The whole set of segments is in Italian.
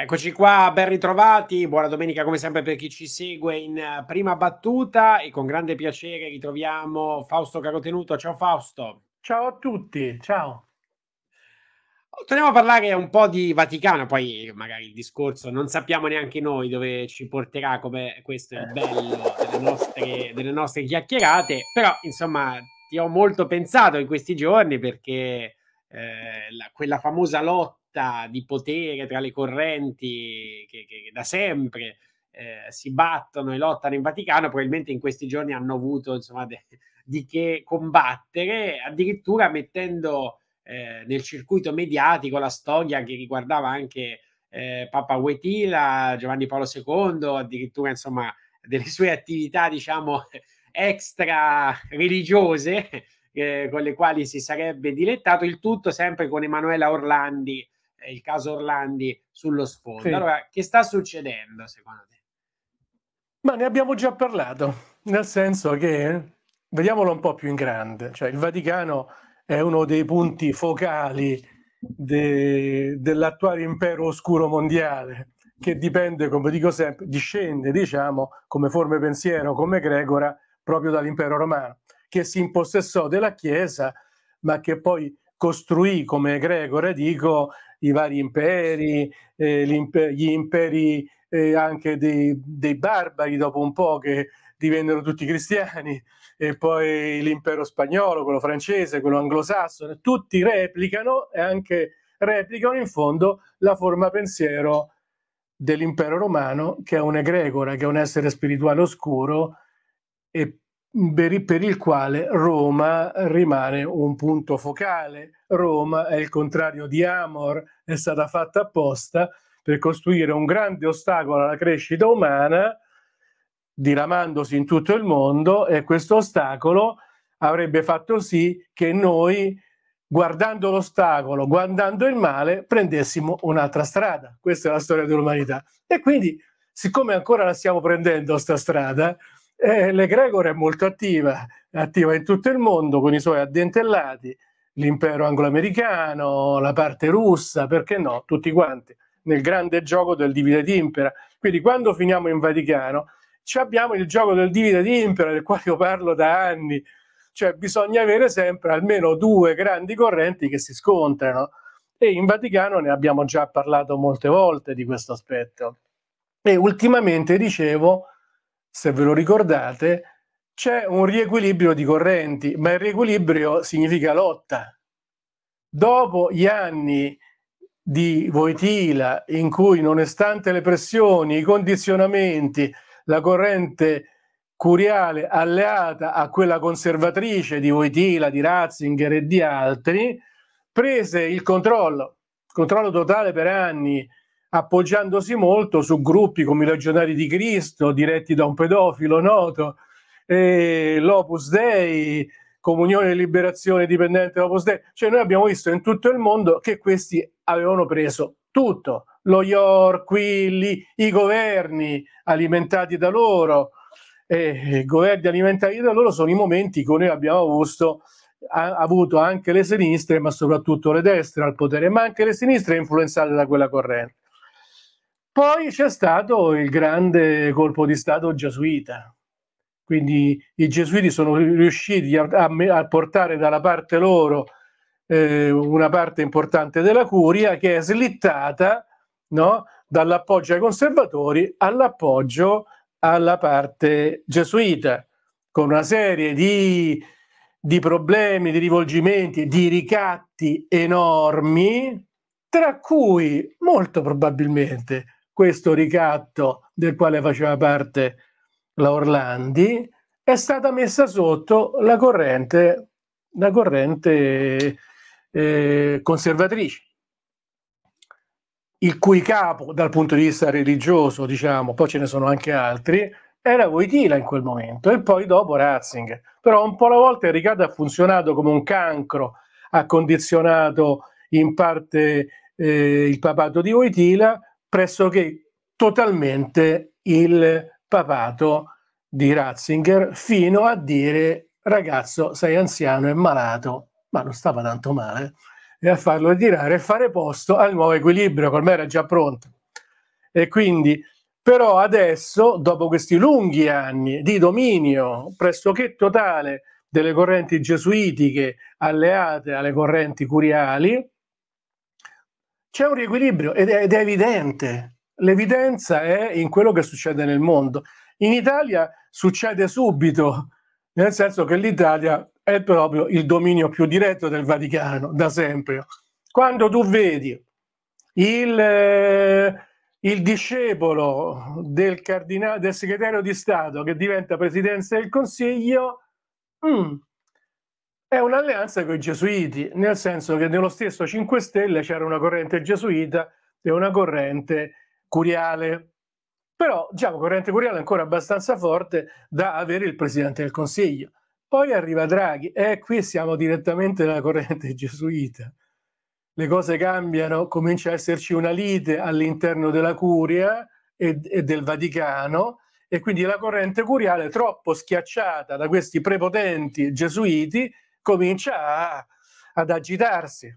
Eccoci qua, ben ritrovati. Buona domenica come sempre per chi ci segue in eh, prima battuta e con grande piacere ritroviamo Fausto Carotenuto. Ciao Fausto. Ciao a tutti, ciao. Oh, torniamo a parlare un po' di Vaticano, poi magari il discorso non sappiamo neanche noi dove ci porterà, come questo è il bello delle nostre, delle nostre chiacchierate, però insomma ti ho molto pensato in questi giorni perché eh, la, quella famosa lotta lotta di potere tra le correnti che, che, che da sempre eh, si battono e lottano in Vaticano, probabilmente in questi giorni hanno avuto insomma, de- di che combattere, addirittura mettendo eh, nel circuito mediatico la storia che riguardava anche eh, Papa Wetila, Giovanni Paolo II, addirittura insomma delle sue attività diciamo extra religiose eh, con le quali si sarebbe dilettato, il tutto sempre con Emanuela Orlandi il caso Orlandi sullo sfondo. Sì. Allora, che sta succedendo secondo te? Ma ne abbiamo già parlato, nel senso che, vediamolo un po' più in grande, cioè il Vaticano è uno dei punti focali de, dell'attuale impero oscuro mondiale, che dipende, come dico sempre, discende, diciamo, come forme pensiero, come gregora, proprio dall'impero romano, che si impossessò della Chiesa, ma che poi costruì come egregore, dico, i vari imperi, eh, gli, imperi eh, anche dei, dei, barbari dopo un po' che divennero tutti cristiani, e poi l'impero spagnolo, quello francese, quello anglosassone, tutti replicano e anche replicano in fondo la forma pensiero dell'impero romano, che è un un'egregora, che è un essere spirituale oscuro e per il quale Roma rimane un punto focale. Roma è il contrario di Amor, è stata fatta apposta per costruire un grande ostacolo alla crescita umana, diramandosi in tutto il mondo e questo ostacolo avrebbe fatto sì che noi, guardando l'ostacolo, guardando il male, prendessimo un'altra strada. Questa è la storia dell'umanità. E quindi, siccome ancora la stiamo prendendo, sta strada, eh, L'Egregor è molto attiva, attiva in tutto il mondo con i suoi addentellati, l'impero anglo-americano, la parte russa, perché no, tutti quanti, nel grande gioco del divide d'impera. Quindi quando finiamo in Vaticano, abbiamo il gioco del divide d'impera del quale io parlo da anni, cioè bisogna avere sempre almeno due grandi correnti che si scontrano e in Vaticano ne abbiamo già parlato molte volte di questo aspetto. E ultimamente, dicevo, se ve lo ricordate, c'è un riequilibrio di correnti, ma il riequilibrio significa lotta. Dopo gli anni di Voitila, in cui nonostante le pressioni, i condizionamenti, la corrente curiale alleata a quella conservatrice di Voitila, di Ratzinger e di altri, prese il controllo, controllo totale per anni appoggiandosi molto su gruppi come i Legionari di Cristo, diretti da un pedofilo noto, l'Opus Dei, Comunione e Liberazione dipendente dall'Opus Dei. Cioè noi abbiamo visto in tutto il mondo che questi avevano preso tutto, lo IOR, Quilli, i governi alimentati da loro, i governi alimentati da loro sono i momenti che noi abbiamo visto, ha, avuto anche le sinistre, ma soprattutto le destre al potere, ma anche le sinistre influenzate da quella corrente. Poi c'è stato il grande colpo di Stato gesuita, quindi i gesuiti sono riusciti a, a, a portare dalla parte loro eh, una parte importante della curia che è slittata no, dall'appoggio ai conservatori all'appoggio alla parte gesuita, con una serie di, di problemi, di rivolgimenti, di ricatti enormi, tra cui molto probabilmente questo ricatto del quale faceva parte la Orlandi, è stata messa sotto la corrente, la corrente eh, conservatrice, il cui capo dal punto di vista religioso, diciamo, poi ce ne sono anche altri, era Voitila in quel momento e poi dopo Ratzinger. Però un po' alla volta il ricatto ha funzionato come un cancro, ha condizionato in parte eh, il papato di Voitila, pressoché totalmente il papato di Ratzinger fino a dire ragazzo sei anziano e malato, ma non stava tanto male, e eh, a farlo tirare e fare posto al nuovo equilibrio, ormai era già pronto. E quindi, però adesso, dopo questi lunghi anni di dominio pressoché totale delle correnti gesuitiche alleate alle correnti curiali, c'è un riequilibrio ed è, ed è evidente. L'evidenza è in quello che succede nel mondo. In Italia succede subito, nel senso che l'Italia è proprio il dominio più diretto del Vaticano da sempre. Quando tu vedi il, eh, il discepolo del, cardinale, del segretario di Stato che diventa presidente del Consiglio, mm, è un'alleanza con i gesuiti, nel senso che nello stesso 5 Stelle c'era una corrente gesuita e una corrente curiale. Però, diciamo, corrente curiale è ancora abbastanza forte da avere il Presidente del Consiglio. Poi arriva Draghi e eh, qui siamo direttamente nella corrente gesuita. Le cose cambiano, comincia a esserci una lite all'interno della Curia e, e del Vaticano e quindi la corrente curiale troppo schiacciata da questi prepotenti gesuiti comincia a, ad agitarsi.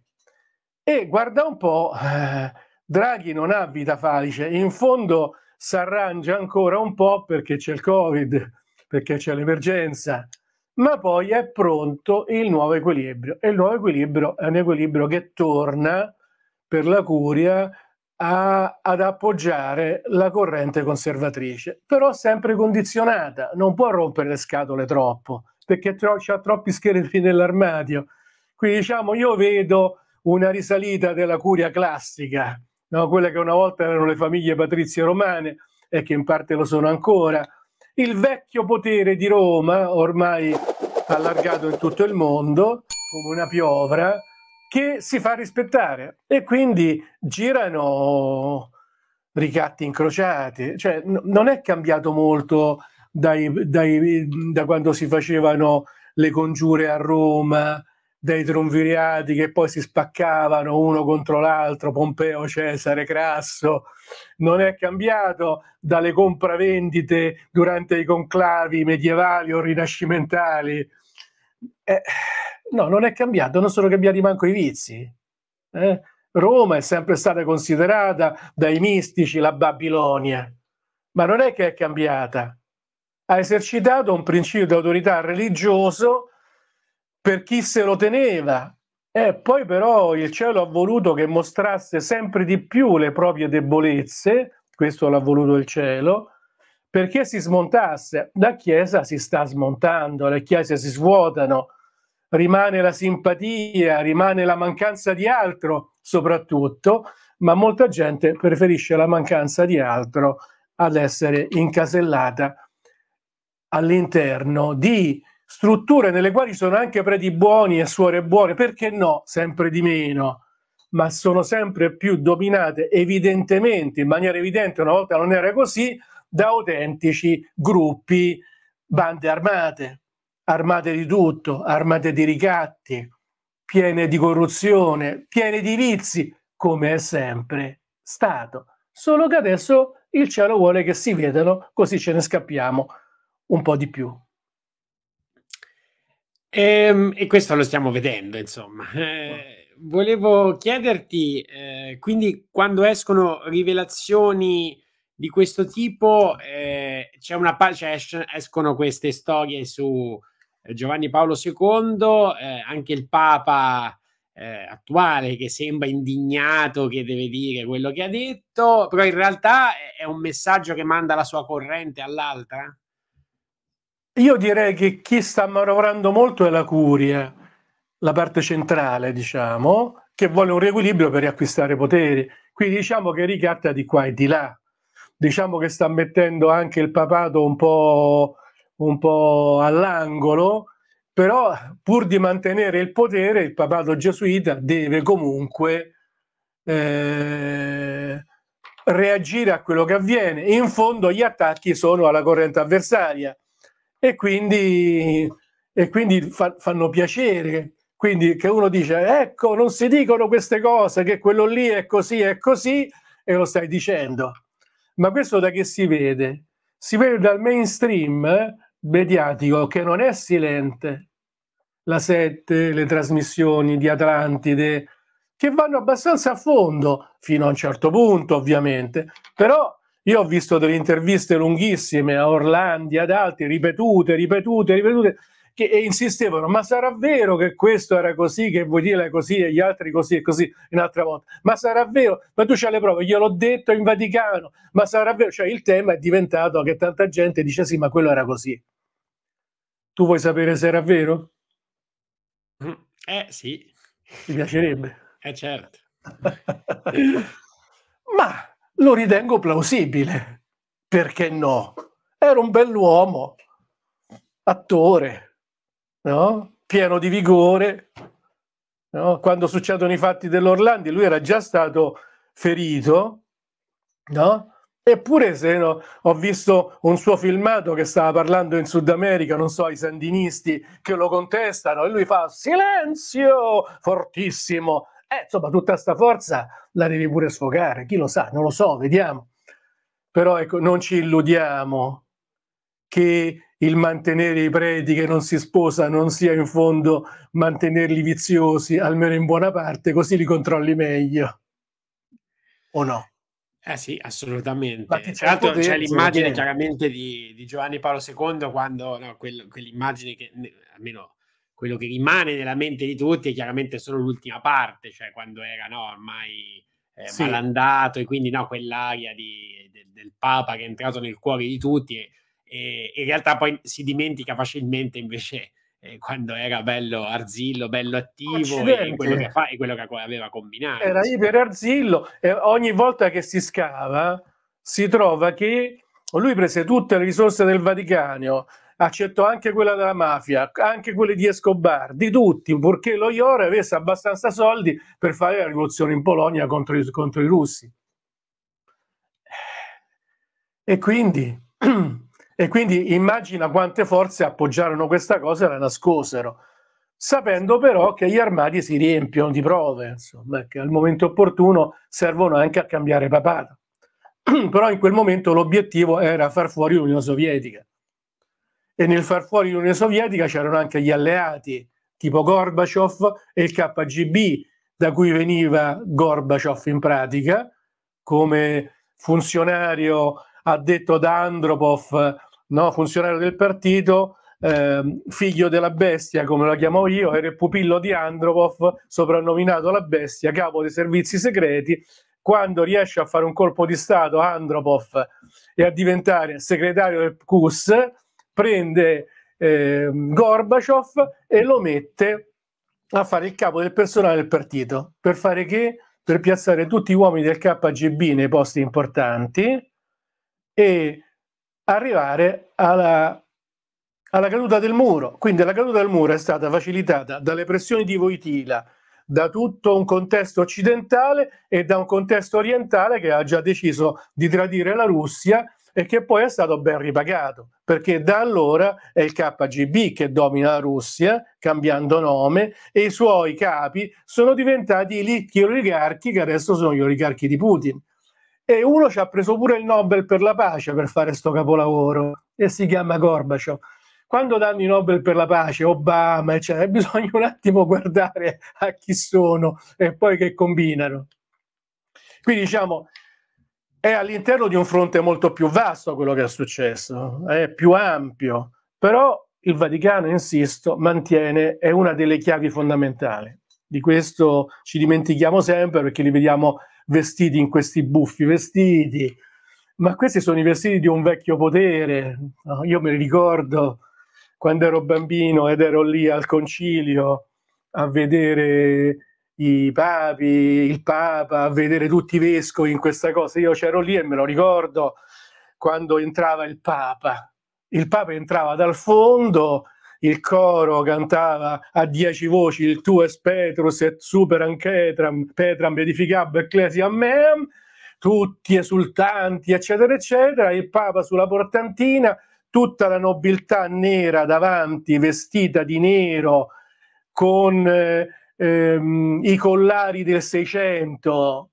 E guarda un po', eh, Draghi non ha vita falice, in fondo si arrangia ancora un po' perché c'è il Covid, perché c'è l'emergenza, ma poi è pronto il nuovo equilibrio. E il nuovo equilibrio è un equilibrio che torna per la curia a, ad appoggiare la corrente conservatrice, però sempre condizionata, non può rompere le scatole troppo perché tro- ha troppi scheletri nell'armadio. Quindi diciamo io vedo una risalita della curia classica, no? quella che una volta erano le famiglie patrizie romane e che in parte lo sono ancora, il vecchio potere di Roma, ormai allargato in tutto il mondo, come una piovra, che si fa rispettare e quindi girano ricatti incrociati, cioè n- non è cambiato molto dai, dai, da quando si facevano le congiure a Roma, dai tronviriati che poi si spaccavano uno contro l'altro, Pompeo, Cesare, Crasso, non è cambiato dalle compravendite durante i conclavi medievali o rinascimentali. Eh, no, non è cambiato, non sono cambiati manco i vizi. Eh? Roma è sempre stata considerata dai mistici la Babilonia, ma non è che è cambiata ha esercitato un principio di autorità religioso per chi se lo teneva. E eh, poi però il cielo ha voluto che mostrasse sempre di più le proprie debolezze, questo l'ha voluto il cielo, perché si smontasse. La Chiesa si sta smontando, le Chiese si svuotano, rimane la simpatia, rimane la mancanza di altro soprattutto, ma molta gente preferisce la mancanza di altro ad essere incasellata all'interno di strutture nelle quali sono anche preti buoni e suore buone, perché no, sempre di meno, ma sono sempre più dominate evidentemente, in maniera evidente, una volta non era così, da autentici gruppi, bande armate, armate di tutto, armate di ricatti, piene di corruzione, piene di vizi, come è sempre stato. Solo che adesso il cielo vuole che si vedano, così ce ne scappiamo un po' di più. E, ehm, e questo lo stiamo vedendo, insomma. Eh, volevo chiederti, eh, quindi quando escono rivelazioni di questo tipo, eh, c'è una pace, cioè, escono queste storie su eh, Giovanni Paolo II, eh, anche il Papa eh, attuale che sembra indignato che deve dire quello che ha detto, però in realtà è un messaggio che manda la sua corrente all'altra? Io direi che chi sta manovrando molto è la Curia, la parte centrale, diciamo, che vuole un riequilibrio per riacquistare poteri. Quindi diciamo che ricatta di qua e di là. Diciamo che sta mettendo anche il papato un po', un po all'angolo, però pur di mantenere il potere, il papato gesuita deve comunque eh, reagire a quello che avviene. In fondo gli attacchi sono alla corrente avversaria e quindi, e quindi fa, fanno piacere. Quindi che uno dice, ecco, non si dicono queste cose, che quello lì è così, è così, e lo stai dicendo. Ma questo da che si vede? Si vede dal mainstream eh, mediatico che non è silente. La 7, le trasmissioni di Atlantide, che vanno abbastanza a fondo, fino a un certo punto ovviamente, però io ho visto delle interviste lunghissime a Orlandi, ad altri, ripetute, ripetute, ripetute, che, e insistevano, ma sarà vero che questo era così, che vuol dire così e gli altri così e così un'altra volta? Ma sarà vero? Ma tu c'hai le prove, gliel'ho detto in Vaticano, ma sarà vero? Cioè il tema è diventato che tanta gente dice sì, ma quello era così. Tu vuoi sapere se era vero? Mm. Eh sì. Mi piacerebbe? Eh certo. ma lo ritengo plausibile. Perché no? Era un bell'uomo, attore, no? pieno di vigore. No? Quando succedono i fatti dell'Orlandi, lui era già stato ferito, no? Eppure se no, ho visto un suo filmato che stava parlando in Sud America, non so, i sandinisti che lo contestano e lui fa silenzio fortissimo eh, insomma, tutta sta forza la devi pure sfogare, chi lo sa, non lo so, vediamo. Però ecco, non ci illudiamo che il mantenere i preti che non si sposa non sia in fondo mantenerli viziosi, almeno in buona parte, così li controlli meglio. O no? Eh sì, assolutamente. Tra l'altro c'è, l'immagine chiaramente di, di, Giovanni Paolo II quando, no, quell'immagine che, almeno quello che rimane nella mente di tutti è chiaramente solo l'ultima parte, cioè quando era no, ormai eh, sì. malandato e quindi no, quell'aria di, de, del Papa che è entrato nel cuore di tutti e, e in realtà poi si dimentica facilmente invece eh, quando era bello Arzillo, bello attivo e quello, che fa, e quello che aveva combinato. Era iper Arzillo e ogni volta che si scava si trova che lui prese tutte le risorse del Vaticano, accettò anche quella della mafia, anche quelle di Escobar, di tutti, purché lo Iore avesse abbastanza soldi per fare la rivoluzione in Polonia contro i, contro i russi. E quindi, e quindi immagina quante forze appoggiarono questa cosa e la nascosero, sapendo però che gli armadi si riempiono di prove, insomma, che al momento opportuno servono anche a cambiare papata. però in quel momento l'obiettivo era far fuori l'Unione Sovietica e nel far fuori l'Unione Sovietica c'erano anche gli alleati tipo Gorbaciov e il KGB da cui veniva Gorbaciov in pratica come funzionario addetto da Andropov, no? funzionario del partito, eh, figlio della bestia come la chiamo io, era il pupillo di Andropov, soprannominato la bestia, capo dei servizi segreti. Quando riesce a fare un colpo di Stato Andropov e a diventare segretario del CUS, prende eh, Gorbaciov e lo mette a fare il capo del personale del partito. Per fare che? Per piazzare tutti gli uomini del KGB nei posti importanti e arrivare alla, alla caduta del muro. Quindi la caduta del muro è stata facilitata dalle pressioni di Voitila, da tutto un contesto occidentale e da un contesto orientale che ha già deciso di tradire la Russia e che poi è stato ben ripagato, perché da allora è il KGB che domina la Russia, cambiando nome, e i suoi capi sono diventati i ricchi oligarchi che adesso sono gli oligarchi di Putin. E uno ci ha preso pure il Nobel per la pace per fare questo capolavoro, e si chiama Gorbaciov quando danno i Nobel per la pace, Obama, eccetera, bisogna un attimo guardare a chi sono e poi che combinano. Qui diciamo è all'interno di un fronte molto più vasto quello che è successo, è più ampio, però il Vaticano, insisto, mantiene, è una delle chiavi fondamentali. Di questo ci dimentichiamo sempre perché li vediamo vestiti in questi buffi vestiti, ma questi sono i vestiti di un vecchio potere. Io me li ricordo quando ero bambino ed ero lì al concilio a vedere i papi, il papa, a vedere tutti i vescovi in questa cosa. Io c'ero lì e me lo ricordo quando entrava il papa. Il papa entrava dal fondo, il coro cantava a dieci voci il tuo es Petrus et super anchetram, Petram edificab ecclesia meam, tutti esultanti, eccetera, eccetera, il papa sulla portantina, tutta la nobiltà nera davanti, vestita di nero, con... Eh, ehm, i collari del Seicento,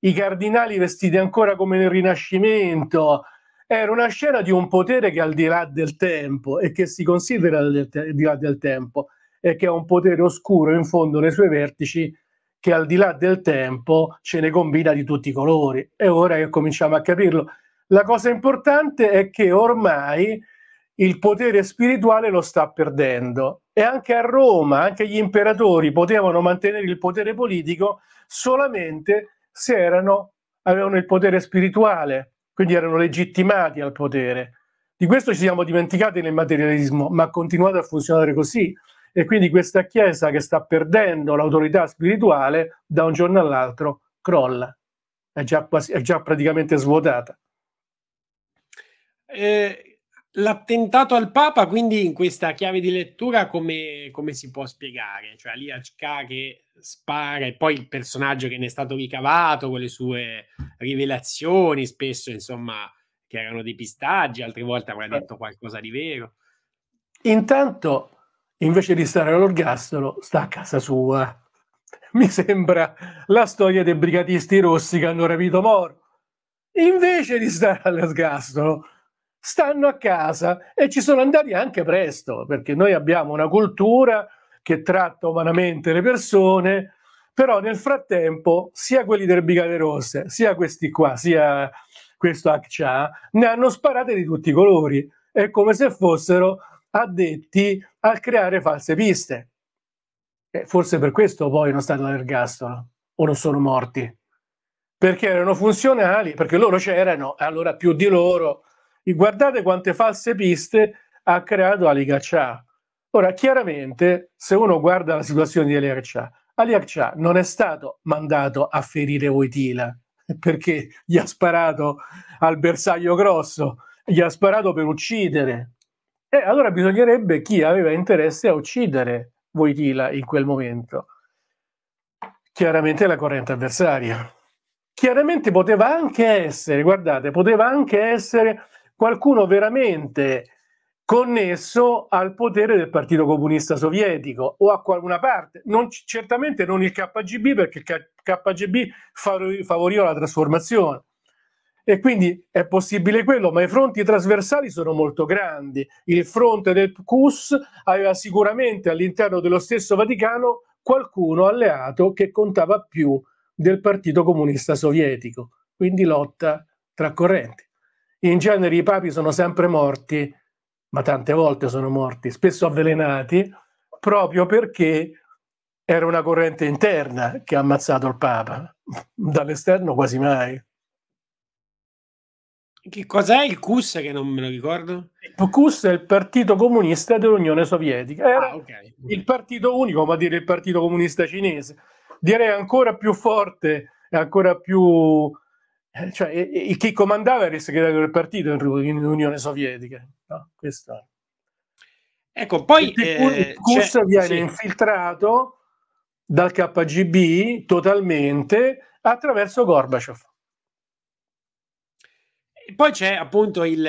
i cardinali vestiti ancora come nel Rinascimento. Era una scena di un potere che al di là del tempo e che si considera al di là del tempo e che è un potere oscuro in fondo nei suoi vertici che al di là del tempo ce ne combina di tutti i colori. E ora che cominciamo a capirlo. La cosa importante è che ormai il potere spirituale lo sta perdendo e anche a Roma, anche gli imperatori potevano mantenere il potere politico solamente se erano, avevano il potere spirituale, quindi erano legittimati al potere. Di questo ci siamo dimenticati nel materialismo, ma ha continuato a funzionare così. E quindi questa Chiesa che sta perdendo l'autorità spirituale, da un giorno all'altro crolla, è già, quasi, è già praticamente svuotata. Eh, L'attentato al Papa, quindi in questa chiave di lettura, come, come si può spiegare? Cioè lì K che spara e poi il personaggio che ne è stato ricavato con le sue rivelazioni, spesso insomma che erano dei pistaggi, altre volte avrà detto qualcosa di vero. Intanto, invece di stare all'orgastolo, sta a casa sua. Mi sembra la storia dei brigatisti rossi che hanno rapito Moro. Invece di stare all'orgastolo, stanno a casa e ci sono andati anche presto, perché noi abbiamo una cultura che tratta umanamente le persone, però nel frattempo sia quelli del Brigate Rosse, sia questi qua, sia questo ACCIA, ne hanno sparate di tutti i colori, è come se fossero addetti a creare false piste. E forse per questo poi non stanno all'ergastolo o non sono morti, perché erano funzionali, perché loro c'erano, allora più di loro e guardate quante false piste ha creato Ali Gaccia. Ora, chiaramente, se uno guarda la situazione di Ali Gaccia, Ali Gaccia non è stato mandato a ferire Wojtyla perché gli ha sparato al bersaglio grosso, gli ha sparato per uccidere. E allora bisognerebbe chi aveva interesse a uccidere Wojtyla in quel momento. Chiaramente la corrente avversaria. Chiaramente poteva anche essere, guardate, poteva anche essere qualcuno veramente connesso al potere del Partito Comunista Sovietico o a qualcuna parte, non, certamente non il KGB perché il KGB favoriva la trasformazione e quindi è possibile quello, ma i fronti trasversali sono molto grandi. Il fronte del CUS aveva sicuramente all'interno dello stesso Vaticano qualcuno alleato che contava più del Partito Comunista Sovietico, quindi lotta tra correnti. In genere i papi sono sempre morti, ma tante volte sono morti, spesso avvelenati, proprio perché era una corrente interna che ha ammazzato il Papa, dall'esterno quasi mai. Che cos'è il CUS che non me lo ricordo? Il CUS è il Partito Comunista dell'Unione Sovietica, era ah, okay. il partito unico, ma dire il Partito Comunista Cinese, direi ancora più forte e ancora più eh, cioè, e, e chi comandava era il segretario del partito in Unione Sovietica. No, questo. Ecco, poi... Eh, Kurz viene sì. infiltrato dal KGB totalmente attraverso Gorbaciov. E poi c'è appunto il,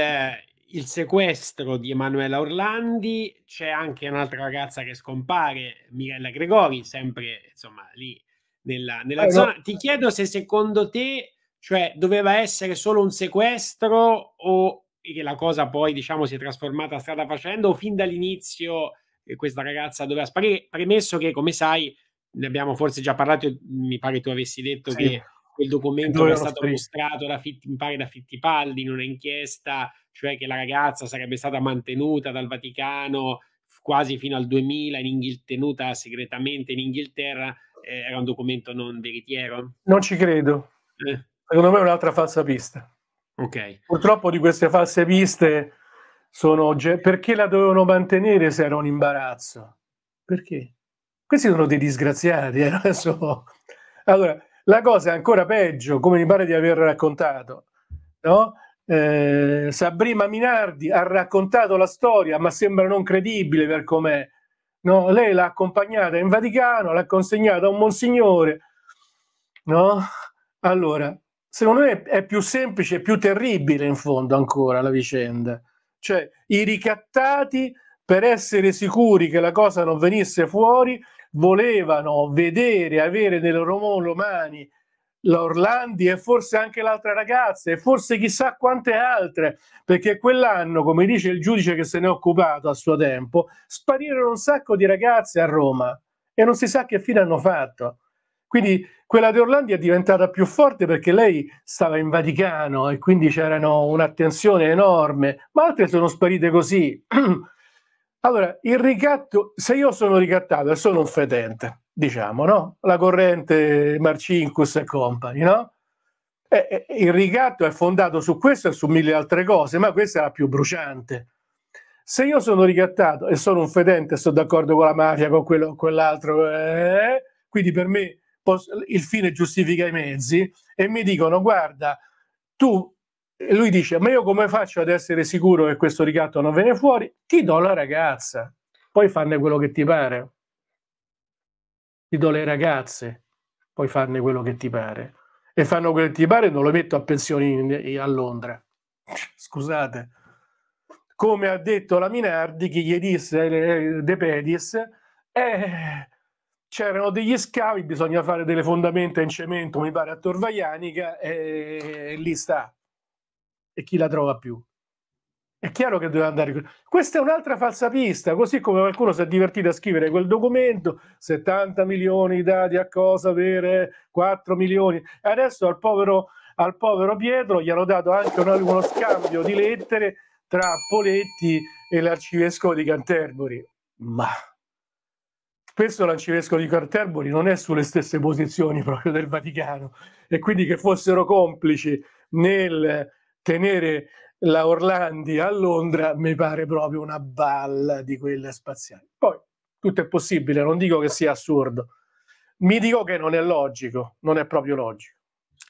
il sequestro di Emanuela Orlandi, c'è anche un'altra ragazza che scompare, Mirella Gregori, sempre insomma lì nella, nella eh, zona. No. Ti chiedo se secondo te cioè, doveva essere solo un sequestro o che la cosa poi, diciamo, si è trasformata strada facendo o fin dall'inizio eh, questa ragazza doveva sparire? Premesso che, come sai, ne abbiamo forse già parlato, mi pare tu avessi detto sì. che quel documento che è stato sparito. mostrato da Fitt, mi pare da Fittipaldi in un'inchiesta, cioè che la ragazza sarebbe stata mantenuta dal Vaticano quasi fino al 2000 in Inghilterra tenuta segretamente in Inghilterra, eh, era un documento non veritiero? Non ci credo. Eh. Secondo me è un'altra falsa pista. Okay. Purtroppo di queste false piste sono... oggetto. Perché la dovevano mantenere se era un imbarazzo? Perché? Questi sono dei disgraziati. Eh? Sono... Allora, la cosa è ancora peggio, come mi pare di aver raccontato, no? Eh, Sabrina Minardi ha raccontato la storia, ma sembra non credibile per com'è. No? Lei l'ha accompagnata in Vaticano, l'ha consegnata a un monsignore. No? Allora, secondo me è più semplice, più terribile in fondo ancora la vicenda. Cioè i ricattati, per essere sicuri che la cosa non venisse fuori, volevano vedere, avere nelle loro mani l'Orlandi e forse anche l'altra ragazza e forse chissà quante altre, perché quell'anno, come dice il giudice che se ne è occupato a suo tempo, sparirono un sacco di ragazze a Roma e non si sa che fine hanno fatto. Quindi quella di Orlandi è diventata più forte perché lei stava in Vaticano e quindi c'era un'attenzione enorme, ma altre sono sparite così. Allora, il ricatto, se io sono ricattato e sono un fedente, diciamo, no? La corrente Marcinkus e compagni, no? E, e, il ricatto è fondato su questo e su mille altre cose, ma questa è la più bruciante. Se io sono ricattato e sono un fedente, sto d'accordo con la mafia, con quello, quell'altro, eh, quindi per me il fine giustifica i mezzi, e mi dicono, guarda, tu, lui dice, ma io come faccio ad essere sicuro che questo ricatto non viene fuori? Ti do la ragazza, poi fanne quello che ti pare. Ti do le ragazze, poi fanne quello che ti pare. E fanno quello che ti pare non lo metto a pensioni a Londra. Scusate. Come ha detto la Minardi, chi gli disse eh, De Pedis, eh, c'erano degli scavi, bisogna fare delle fondamenta in cemento, mi pare, a Torvaianica, e lì sta. E chi la trova più? È chiaro che doveva andare. Questa è un'altra falsa pista, così come qualcuno si è divertito a scrivere quel documento, 70 milioni dati a cosa avere, 4 milioni. Adesso al povero, al povero Pietro gli hanno dato anche uno, uno scambio di lettere tra Poletti e l'arcivescovo di Canterbury. Ma spesso l'arcivescovo di Canterbury non è sulle stesse posizioni proprio del Vaticano e quindi che fossero complici nel tenere la Orlandi a Londra mi pare proprio una balla di quelle spaziali. Poi tutto è possibile, non dico che sia assurdo, mi dico che non è logico, non è proprio logico.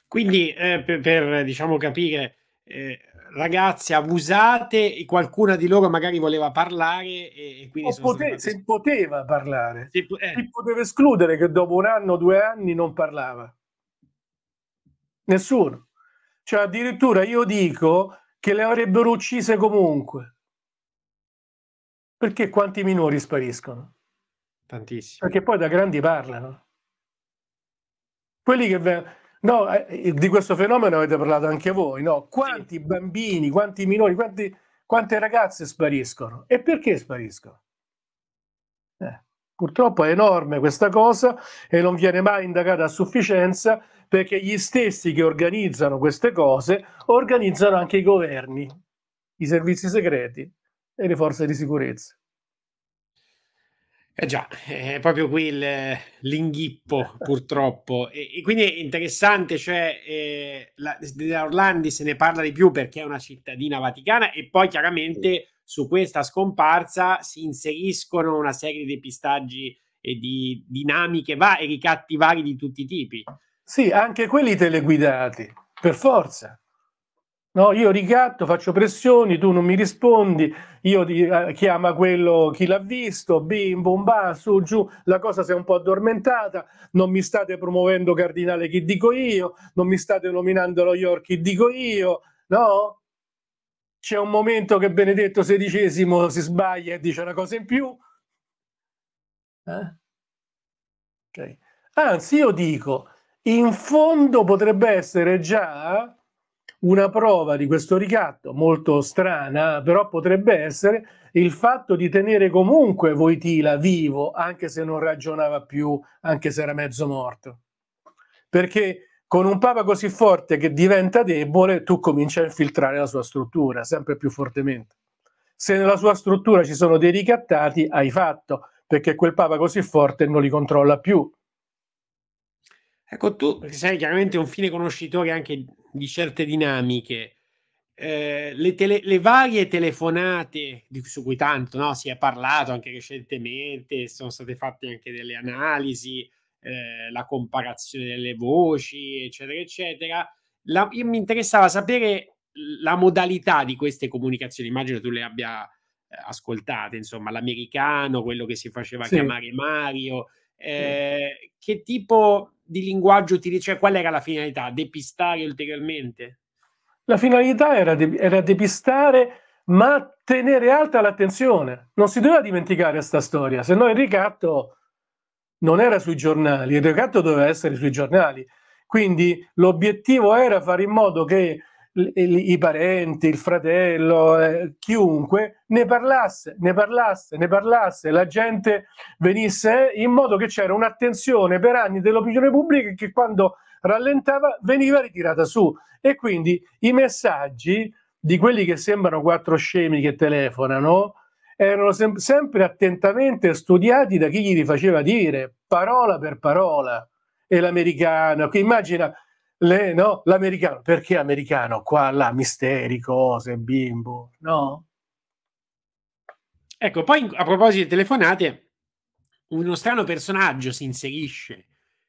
Quindi eh, per, per diciamo, capire eh, ragazze abusate e qualcuna di loro magari voleva parlare e, e quindi pote- se poteva parlare si, po- eh. si poteva escludere che dopo un anno o due anni non parlava nessuno cioè addirittura io dico che le avrebbero uccise comunque perché quanti minori spariscono tantissimi perché poi da grandi parlano quelli che vengono No, eh, di questo fenomeno avete parlato anche voi, no? Quanti sì. bambini, quanti minori, quanti, quante ragazze spariscono? E perché spariscono? Eh, purtroppo è enorme questa cosa e non viene mai indagata a sufficienza perché gli stessi che organizzano queste cose organizzano anche i governi, i servizi segreti e le forze di sicurezza. Eh già, è proprio qui il, l'inghippo purtroppo. E, e, quindi è interessante, cioè eh, la, della Orlandi se ne parla di più perché è una cittadina vaticana e poi chiaramente su questa scomparsa si inseriscono una serie di pistaggi e di dinamiche va- e ricatti vari di tutti i tipi. Sì, anche quelli teleguidati, per forza. No, io ricatto, faccio pressioni, tu non mi rispondi, io ti, eh, chiama quello chi l'ha visto, bim, bomba, su, giù, la cosa si è un po' addormentata, non mi state promuovendo Cardinale chi dico io, non mi state nominando lo York chi dico io, no? C'è un momento che Benedetto XVI si sbaglia e dice una cosa in più. Eh? Okay. Anzi, io dico, in fondo potrebbe essere già una prova di questo ricatto, molto strana, però potrebbe essere il fatto di tenere comunque Voitila vivo, anche se non ragionava più, anche se era mezzo morto. Perché con un papa così forte che diventa debole, tu cominci a infiltrare la sua struttura sempre più fortemente. Se nella sua struttura ci sono dei ricattati, hai fatto, perché quel papa così forte non li controlla più. Ecco, tu sei chiaramente un fine conoscitore anche di certe dinamiche, eh, le, tele, le, varie telefonate di, su cui tanto no, si è parlato anche recentemente, sono state fatte anche delle analisi, eh, la comparazione delle voci, eccetera, eccetera. La, io mi interessava sapere la modalità di queste comunicazioni, immagino tu le abbia eh, ascoltate, insomma, l'americano, quello che si faceva sì. chiamare Mario, eh, che tipo di linguaggio utilizzare? Cioè, qual era la finalità? Depistare ulteriormente? La finalità era, de- era depistare, ma tenere alta l'attenzione. Non si doveva dimenticare questa storia, se no il ricatto non era sui giornali, il ricatto doveva essere sui giornali. Quindi l'obiettivo era fare in modo che eh, i parenti, il fratello, eh, chiunque ne parlasse, ne parlasse, ne parlasse, la gente venisse eh, in modo che c'era un'attenzione per anni dell'opinione pubblica che quando rallentava veniva ritirata su e quindi i messaggi di quelli che sembrano quattro scemi che telefonano erano sem- sempre attentamente studiati da chi gli li faceva dire parola per parola e l'americano che immagina le, no, l'americano, perché americano? Qua, là, misteri, cose, bimbo, no? Ecco, poi a proposito di telefonate, uno strano personaggio si inserisce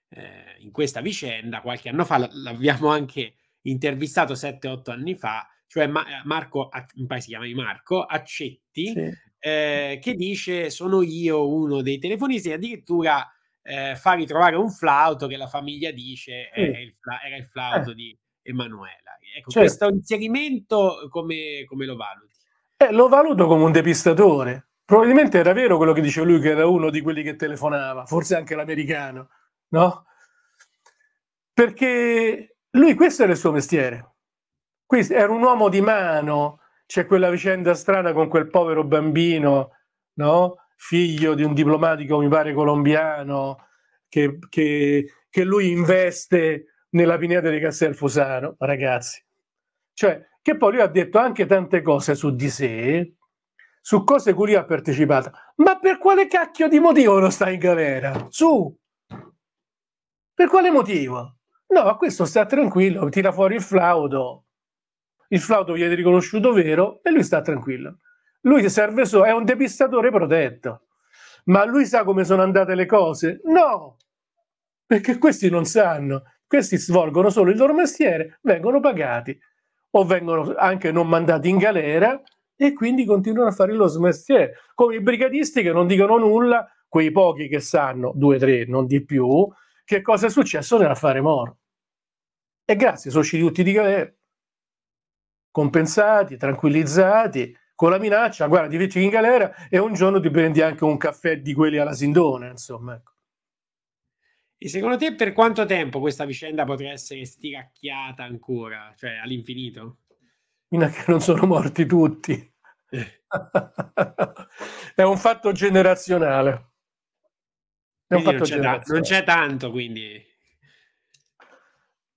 eh, in questa vicenda qualche anno fa, l'abbiamo anche intervistato 7-8 anni fa, cioè Marco, mi pare si chiama Marco, Accetti, sì. eh, che dice sono io uno dei telefonisti, addirittura eh, fa ritrovare un flauto che la famiglia dice sì. era, il fla- era il eh. flauto eh. di Emanuela. Ecco, certo. questo inserimento come, come lo valuti? Eh, lo valuto come un depistatore. Probabilmente era vero quello che dice lui, che era uno di quelli che telefonava, forse anche l'americano, no? Perché lui, questo era il suo mestiere. Questo, era un uomo di mano, c'è quella vicenda strana con quel povero bambino, no? figlio di un diplomatico, mi pare colombiano, che, che, che lui investe nella pineta di Castelfusano, ragazzi. Cioè, che poi lui ha detto anche tante cose su di sé, su cose cui lui ha partecipato. Ma per quale cacchio di motivo non sta in galera? Su! Per quale motivo? No, a questo sta tranquillo, tira fuori il flauto, il flauto viene riconosciuto vero e lui sta tranquillo. Lui serve solo, è un depistatore protetto. Ma lui sa come sono andate le cose? No, perché questi non sanno. Questi svolgono solo il loro mestiere, vengono pagati o vengono anche non mandati in galera e quindi continuano a fare il loro mestiere. Come i brigadisti che non dicono nulla, quei pochi che sanno, due, tre, non di più, che cosa è successo nell'affare Moro. E grazie, sono usciti tutti di galera, compensati, tranquillizzati con la minaccia, guarda, ti metti in galera e un giorno ti prendi anche un caffè di quelli alla Sindone, insomma. Ecco. E secondo te per quanto tempo questa vicenda potrà essere stiracchiata ancora, cioè all'infinito? Fino a che non sono morti tutti. Eh. È un fatto generazionale. È un fatto non, c'è generazionale. Da, non c'è tanto, quindi...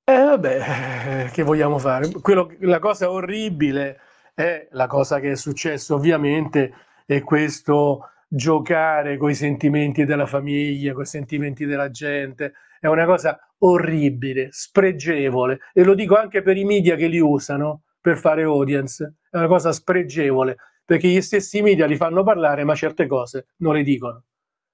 Eh vabbè, che vogliamo fare? Quello, la cosa orribile è eh, la cosa che è successa ovviamente è questo giocare con i sentimenti della famiglia, con i sentimenti della gente, è una cosa orribile, spregevole e lo dico anche per i media che li usano per fare audience, è una cosa spregevole perché gli stessi media li fanno parlare ma certe cose non le dicono.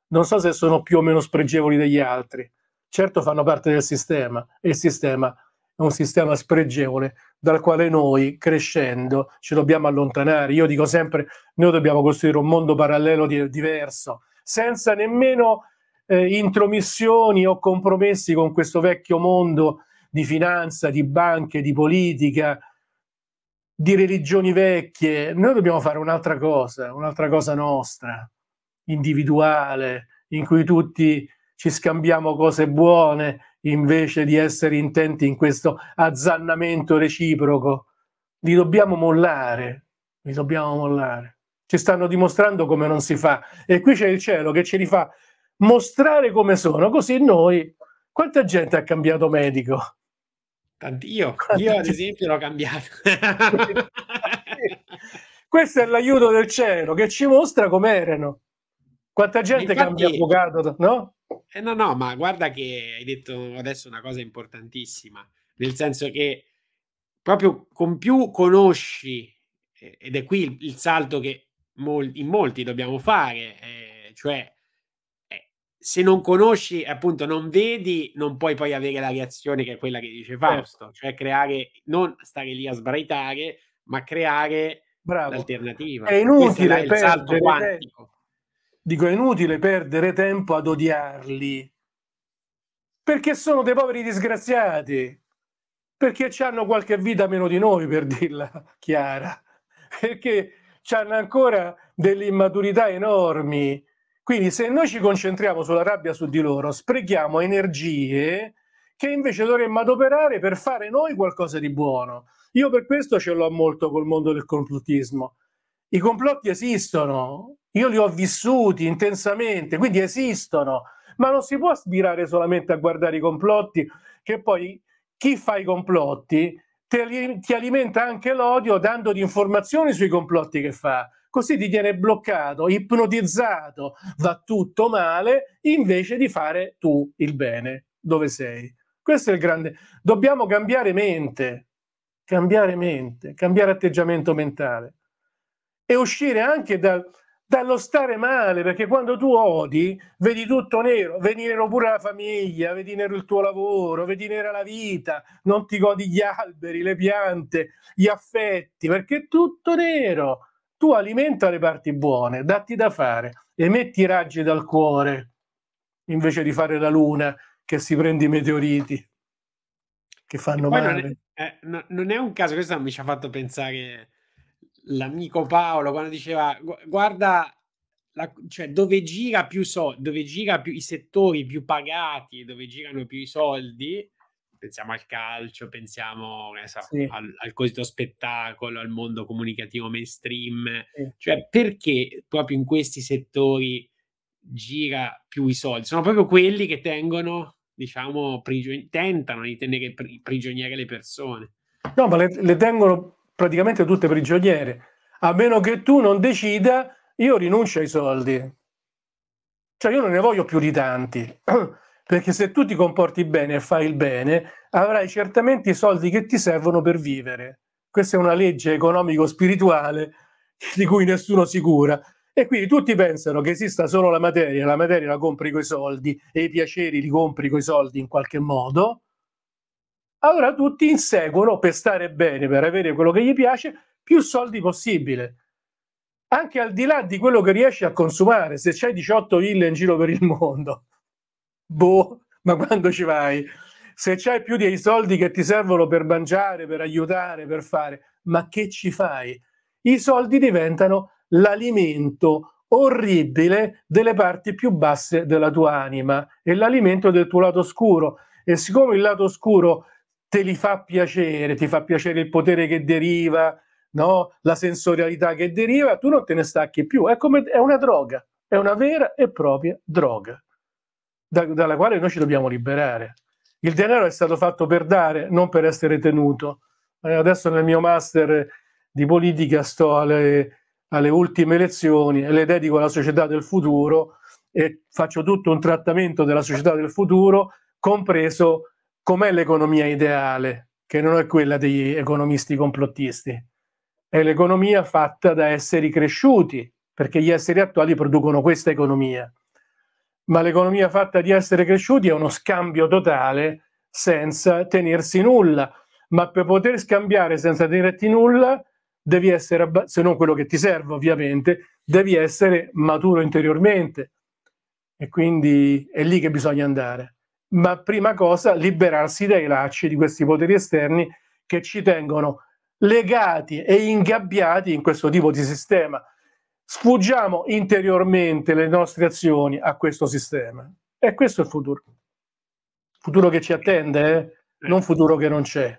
Non so se sono più o meno spregevoli degli altri, certo fanno parte del sistema e il sistema è un sistema spregevole dal quale noi crescendo ci dobbiamo allontanare. Io dico sempre, noi dobbiamo costruire un mondo parallelo di, diverso, senza nemmeno eh, intromissioni o compromessi con questo vecchio mondo di finanza, di banche, di politica, di religioni vecchie. Noi dobbiamo fare un'altra cosa, un'altra cosa nostra, individuale, in cui tutti ci scambiamo cose buone invece di essere intenti in questo azzannamento reciproco. Li dobbiamo mollare, li dobbiamo mollare. Ci stanno dimostrando come non si fa. E qui c'è il cielo che ci rifà mostrare come sono, così noi... Quanta gente ha cambiato medico? Io, io ad esempio l'ho cambiato. Questo è l'aiuto del cielo che ci mostra come erano. Quanta gente Infatti, cambia avvocato, no? Eh no, no, ma guarda che hai detto adesso una cosa importantissima, nel senso che proprio con più conosci, eh, ed è qui il, il salto che mol- in molti dobbiamo fare, eh, cioè eh, se non conosci, appunto, non vedi, non puoi poi avere la reazione che è quella che dice certo. Fausto, cioè creare, non stare lì a sbraitare, ma creare Bravo. l'alternativa. È inutile, è il salto quantico. Dico, è inutile perdere tempo ad odiarli, perché sono dei poveri disgraziati, perché hanno qualche vita meno di noi, per dirla chiara, perché hanno ancora delle immaturità enormi. Quindi se noi ci concentriamo sulla rabbia su di loro, sprechiamo energie che invece dovremmo adoperare per fare noi qualcosa di buono. Io per questo ce l'ho molto col mondo del complottismo. I complotti esistono, io li ho vissuti intensamente, quindi esistono, ma non si può aspirare solamente a guardare i complotti, che poi chi fa i complotti ti alimenta anche l'odio dandoti informazioni sui complotti che fa. Così ti viene bloccato, ipnotizzato, va tutto male, invece di fare tu il bene, dove sei. Questo è il grande... Dobbiamo cambiare mente, cambiare mente, cambiare atteggiamento mentale e uscire anche dal, dallo stare male, perché quando tu odi vedi tutto nero, vedi nero pure la famiglia, vedi nero il tuo lavoro, vedi nera la vita, non ti godi gli alberi, le piante, gli affetti, perché è tutto nero. Tu alimenta le parti buone, datti da fare, emetti raggi dal cuore, invece di fare la luna che si prende i meteoriti che fanno male. Non è, eh, no, non è un caso, questo mi ci ha fatto pensare l'amico Paolo quando diceva guarda la, cioè dove gira più so, dove gira più i settori più pagati, dove girano più i soldi, pensiamo al calcio, pensiamo so, sì. al, al, cosiddetto spettacolo, al mondo comunicativo mainstream, sì. cioè perché proprio in questi settori gira più i soldi? Sono proprio quelli che tengono, diciamo, prigion- tentano di tenere pri- prigioniere le persone. No, ma le, le tengono praticamente tutte prigioniere. A meno che tu non decida, io rinuncio ai soldi. Cioè io non ne voglio più di tanti, perché se tu ti comporti bene e fai il bene, avrai certamente i soldi che ti servono per vivere. Questa è una legge economico-spirituale di cui nessuno si cura. E quindi tutti pensano che esista solo la materia, la materia la compri coi soldi e i piaceri li compri coi soldi in qualche modo, allora tutti inseguono per stare bene, per avere quello che gli piace, più soldi possibile. Anche al di là di quello che riesci a consumare, se c'hai 18 ville in giro per il mondo, boh, ma quando ci vai? Se c'hai più dei soldi che ti servono per mangiare, per aiutare, per fare, ma che ci fai? I soldi diventano l'alimento orribile delle parti più basse della tua anima e l'alimento del tuo lato scuro. E siccome il lato scuro te li fa piacere, ti fa piacere il potere che deriva, no? la sensorialità che deriva, tu non te ne stacchi più. È, come, è una droga, è una vera e propria droga, da, dalla quale noi ci dobbiamo liberare. Il denaro è stato fatto per dare, non per essere tenuto. Eh, adesso nel mio master di politica sto alle, alle ultime elezioni e le dedico alla società del futuro e faccio tutto un trattamento della società del futuro, compreso com'è l'economia ideale, che non è quella degli economisti complottisti, è l'economia fatta da esseri cresciuti, perché gli esseri attuali producono questa economia. Ma l'economia fatta di essere cresciuti è uno scambio totale senza tenersi nulla, ma per poter scambiare senza tenerti nulla devi essere, se non quello che ti serve ovviamente, devi essere maturo interiormente. E quindi è lì che bisogna andare ma prima cosa liberarsi dai lacci di questi poteri esterni che ci tengono legati e ingabbiati in questo tipo di sistema. Sfuggiamo interiormente le nostre azioni a questo sistema. E questo è il futuro. Futuro che ci attende, eh? non futuro che non c'è.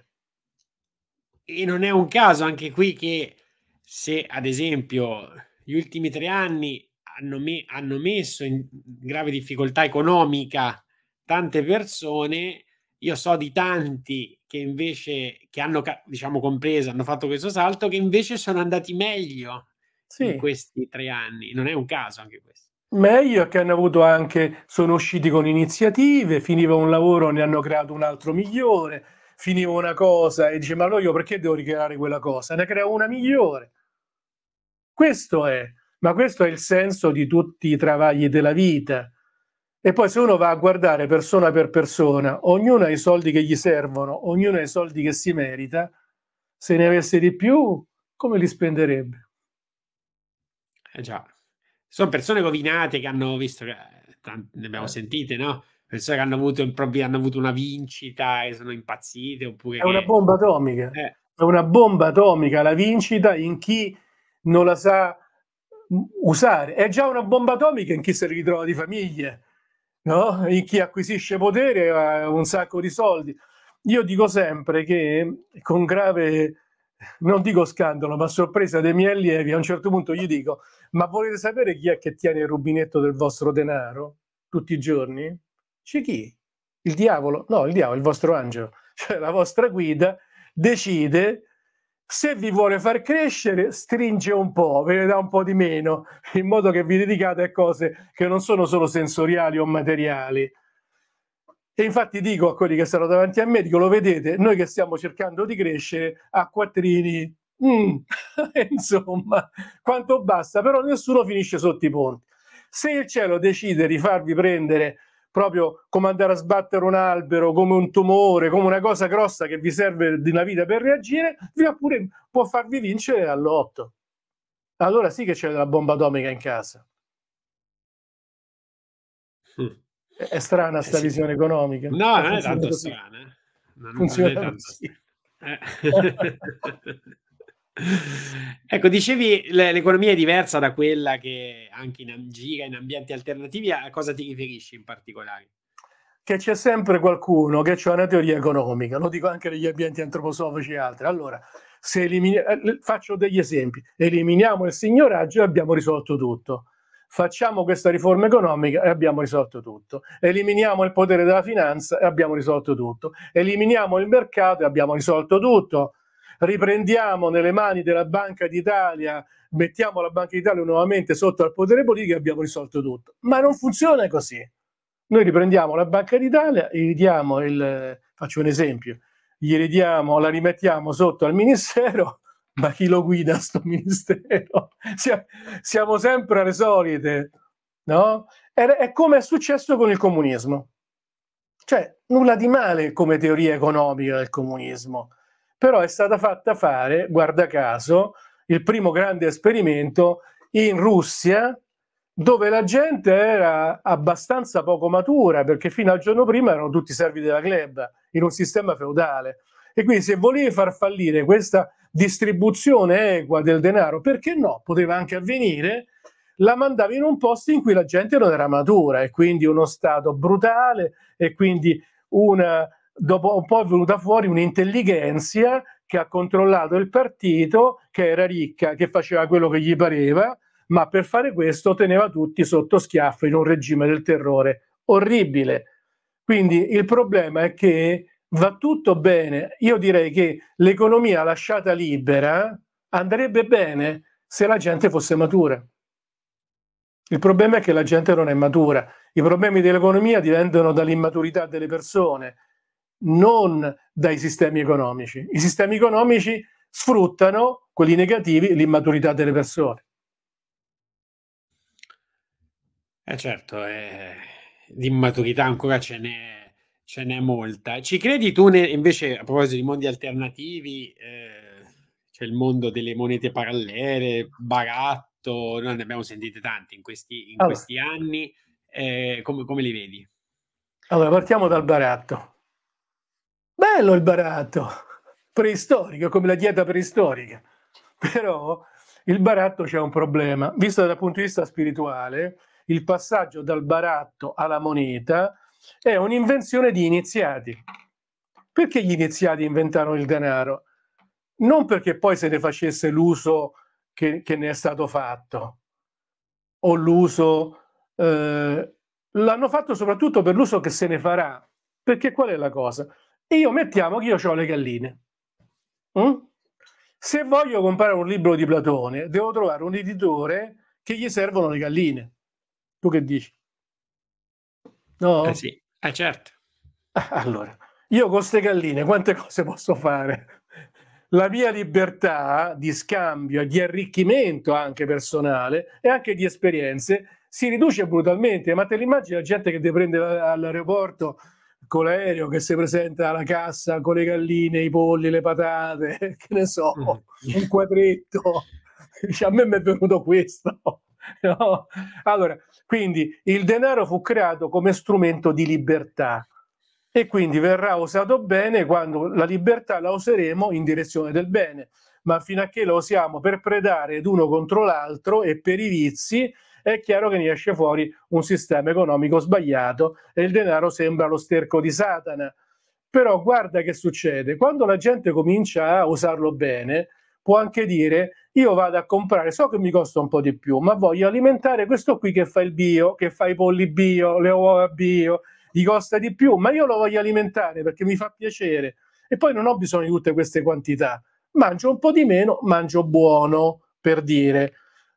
E non è un caso anche qui che se, ad esempio, gli ultimi tre anni hanno, me- hanno messo in grave difficoltà economica tante persone, io so di tanti che invece, che hanno diciamo compreso, hanno fatto questo salto, che invece sono andati meglio sì. in questi tre anni. Non è un caso anche questo. Meglio che hanno avuto anche, sono usciti con iniziative, finiva un lavoro, ne hanno creato un altro migliore, finiva una cosa e dice ma allora io perché devo ricreare quella cosa? Ne creo una migliore. Questo è, ma questo è il senso di tutti i travagli della vita e poi se uno va a guardare persona per persona, ognuno ha i soldi che gli servono, ognuno ha i soldi che si merita, se ne avesse di più, come li spenderebbe? Eh già, sono persone rovinate che hanno visto, che, eh, tante, ne abbiamo eh. sentite, no? Persone che hanno avuto, hanno avuto una vincita e sono impazzite oppure... È che... una bomba atomica, eh. è una bomba atomica la vincita in chi non la sa mm, usare, è già una bomba atomica in chi si ritrova di famiglie no? in chi acquisisce potere ha eh, un sacco di soldi. Io dico sempre che con grave, non dico scandalo, ma sorpresa dei miei allievi, a un certo punto gli dico, ma volete sapere chi è che tiene il rubinetto del vostro denaro tutti i giorni? C'è chi? Il diavolo? No, il diavolo, il vostro angelo, cioè la vostra guida decide se vi vuole far crescere, stringe un po', ve ne dà un po' di meno, in modo che vi dedicate a cose che non sono solo sensoriali o materiali. E infatti dico a quelli che saranno davanti a me, dico, lo vedete, noi che stiamo cercando di crescere a quattrini, mm, insomma, quanto basta, però nessuno finisce sotto i ponti. Se il cielo decide di farvi prendere proprio come andare a sbattere un albero, come un tumore, come una cosa grossa che vi serve di una vita per reagire, oppure può farvi vincere all'otto. Allora sì che c'è la bomba atomica in casa. Mm. È, strana questa eh sì. visione economica. No, non è tanto strana. funziona eh. non è Eh. ecco, dicevi l'economia è diversa da quella che anche in gira in ambienti alternativi, a cosa ti riferisci in particolare? Che c'è sempre qualcuno che ha una teoria economica, lo dico anche negli ambienti antroposofici e altri. Allora, se eliminiamo, eh, faccio degli esempi, eliminiamo il signoraggio e abbiamo risolto tutto. Facciamo questa riforma economica e abbiamo risolto tutto. Eliminiamo il potere della finanza e abbiamo risolto tutto. Eliminiamo il mercato e abbiamo risolto tutto riprendiamo nelle mani della Banca d'Italia, mettiamo la Banca d'Italia nuovamente sotto al potere politico e abbiamo risolto tutto. Ma non funziona così. Noi riprendiamo la Banca d'Italia, ridiamo il, faccio un esempio, gli ridiamo, la rimettiamo sotto al Ministero, ma chi lo guida sto Ministero? Siamo sempre alle solite, no? È come è successo con il comunismo. Cioè, nulla di male come teoria economica del comunismo però è stata fatta fare, guarda caso, il primo grande esperimento in Russia, dove la gente era abbastanza poco matura, perché fino al giorno prima erano tutti servi della gleba, in un sistema feudale. E quindi se volevi far fallire questa distribuzione equa del denaro, perché no? Poteva anche avvenire, la mandavi in un posto in cui la gente non era matura e quindi uno Stato brutale e quindi una dopo un po' è venuta fuori un'intelligenza che ha controllato il partito, che era ricca, che faceva quello che gli pareva, ma per fare questo teneva tutti sotto schiaffo in un regime del terrore orribile. Quindi il problema è che va tutto bene. Io direi che l'economia lasciata libera andrebbe bene se la gente fosse matura. Il problema è che la gente non è matura. I problemi dell'economia dipendono dall'immaturità delle persone non dai sistemi economici. I sistemi economici sfruttano, quelli negativi, l'immaturità delle persone. Eh certo, eh, l'immaturità ancora ce n'è, ce n'è, molta. Ci credi tu ne, invece a proposito di mondi alternativi, eh, c'è il mondo delle monete parallele, baratto, noi ne abbiamo sentite tanti in questi, in allora. questi anni, eh, come, come li vedi? Allora, partiamo dal baratto. Bello il baratto, preistorico, come la dieta preistorica, però il baratto c'è un problema. Visto dal punto di vista spirituale, il passaggio dal baratto alla moneta è un'invenzione di iniziati. Perché gli iniziati inventarono il denaro? Non perché poi se ne facesse l'uso che, che ne è stato fatto, o l'uso... Eh, l'hanno fatto soprattutto per l'uso che se ne farà. Perché qual è la cosa? E io mettiamo che io ho le galline. Mm? Se voglio comprare un libro di Platone, devo trovare un editore che gli servono le galline. Tu che dici? No? Eh sì, eh certo. Allora, io con queste galline quante cose posso fare? La mia libertà di scambio, di arricchimento anche personale e anche di esperienze si riduce brutalmente. Ma te l'immagini la gente che ti prende all'aeroporto Marco l'aereo che si presenta alla cassa con le galline, i polli, le patate, che ne so, mm. un quadretto. Cioè, a me mi è venuto questo. No? Allora, quindi il denaro fu creato come strumento di libertà e quindi verrà usato bene quando la libertà la useremo in direzione del bene, ma fino a che lo usiamo per predare ed uno contro l'altro e per i vizi è chiaro che ne esce fuori un sistema economico sbagliato e il denaro sembra lo sterco di Satana. Però guarda che succede, quando la gente comincia a usarlo bene, può anche dire io vado a comprare, so che mi costa un po' di più, ma voglio alimentare questo qui che fa il bio, che fa i polli bio, le uova bio, gli costa di più, ma io lo voglio alimentare perché mi fa piacere e poi non ho bisogno di tutte queste quantità. Mangio un po' di meno, mangio buono, per dire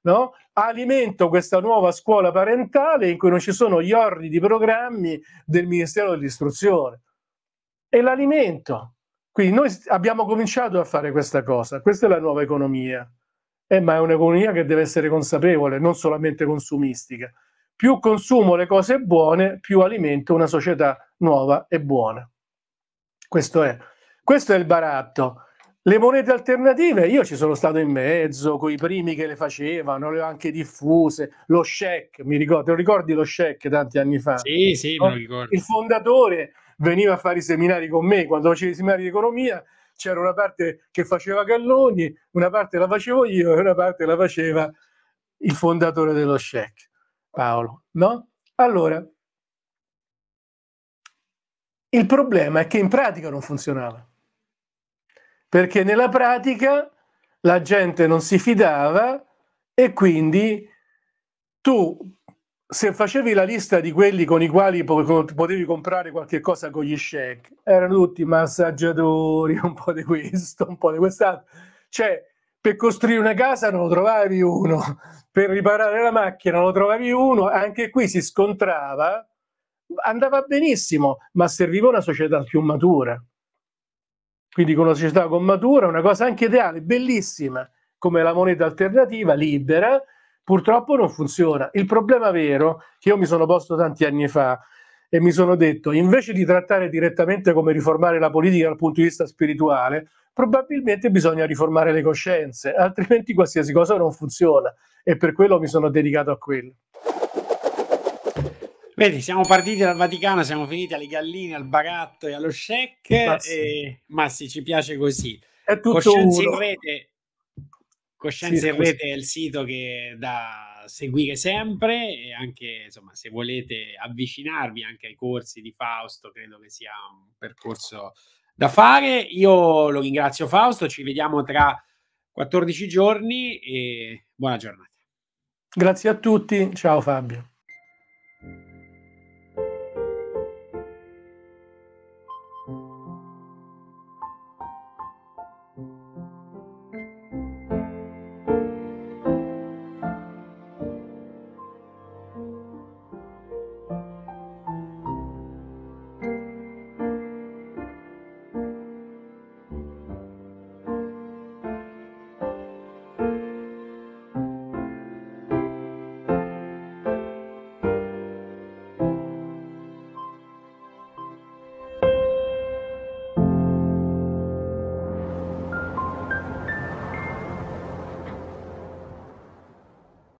no? alimento questa nuova scuola parentale in cui non ci sono gli orri di programmi del Ministero dell'Istruzione. E l'alimento. Quindi noi abbiamo cominciato a fare questa cosa, questa è la nuova economia, eh, ma è un'economia che deve essere consapevole, non solamente consumistica. Più consumo le cose buone, più alimento una società nuova e buona. Questo è. Questo è il baratto. Le monete alternative, io ci sono stato in mezzo con i primi che le facevano, le ho anche diffuse, lo Sheck, mi ricordo, te lo ricordi lo Sheck tanti anni fa? Sì, sì, no? me lo ricordo. Il fondatore veniva a fare i seminari con me, quando facevo i seminari di economia c'era una parte che faceva Galloni, una parte la facevo io e una parte la faceva il fondatore dello Sheck, Paolo, no? Allora, il problema è che in pratica non funzionava perché nella pratica la gente non si fidava e quindi tu se facevi la lista di quelli con i quali potevi comprare qualche cosa con gli shake, erano tutti massaggiatori, un po' di questo, un po' di quest'altro. Cioè, per costruire una casa non lo trovavi uno, per riparare la macchina non lo trovavi uno, anche qui si scontrava, andava benissimo, ma serviva una società più matura quindi con una società con matura, una cosa anche ideale, bellissima come la moneta alternativa, libera, purtroppo non funziona. Il problema vero che io mi sono posto tanti anni fa e mi sono detto, invece di trattare direttamente come riformare la politica dal punto di vista spirituale, probabilmente bisogna riformare le coscienze, altrimenti qualsiasi cosa non funziona e per quello mi sono dedicato a quello. Vedi, siamo partiti dal Vaticano, siamo finiti alle galline, al bagatto e allo sheik, ma, sì. ma sì, ci piace così. È tutto Coscienza uno. in rete, Coscienza sì, in rete è il sito che da seguire sempre e anche insomma se volete avvicinarvi anche ai corsi di Fausto, credo che sia un percorso da fare. Io lo ringrazio Fausto, ci vediamo tra 14 giorni e buona giornata. Grazie a tutti, ciao Fabio.